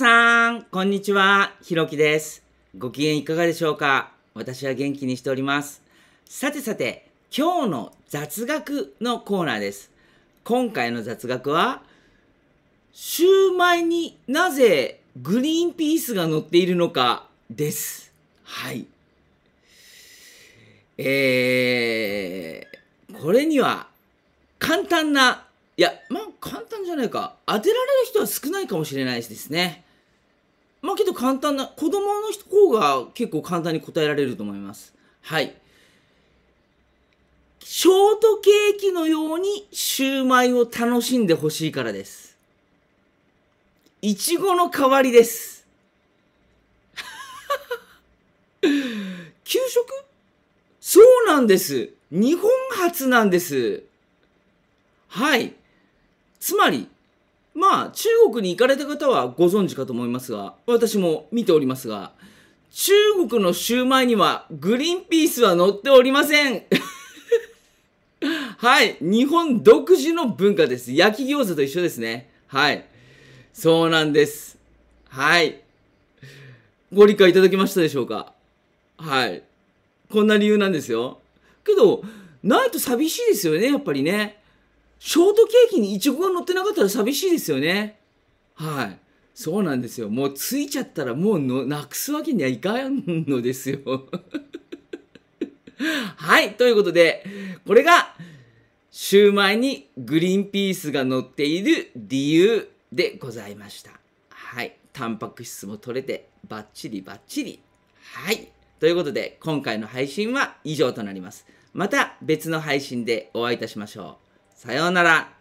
さん、こんにちは。ひろきです。ご機嫌いかがでしょうか私は元気にしております。さてさて、今日の雑学のコーナーです。今回の雑学は、シューマイになぜグリーンピースが乗っているのかです。はい。えー、これには簡単な、いや、まあ簡単じゃないか、当てられる人は少ないかもしれないですね。簡単な、子供の方が結構簡単に答えられると思います。はい。ショートケーキのようにシューマイを楽しんでほしいからです。いちごの代わりです。給食そうなんです。日本初なんです。はい。つまり、まあ、中国に行かれた方はご存知かと思いますが、私も見ておりますが、中国のシューマイにはグリーンピースは乗っておりません。はい。日本独自の文化です。焼き餃子と一緒ですね。はい。そうなんです。はい。ご理解いただけましたでしょうかはい。こんな理由なんですよ。けど、ないと寂しいですよね、やっぱりね。ショートケーキにイチゴが乗ってなかったら寂しいですよね。はい。そうなんですよ。もうついちゃったらもうのなくすわけにはいかんのですよ。はい。ということで、これが、シューマイにグリーンピースが乗っている理由でございました。はい。タンパク質も取れて、バッチリバッチリ。はい。ということで、今回の配信は以上となります。また別の配信でお会いいたしましょう。さようなら。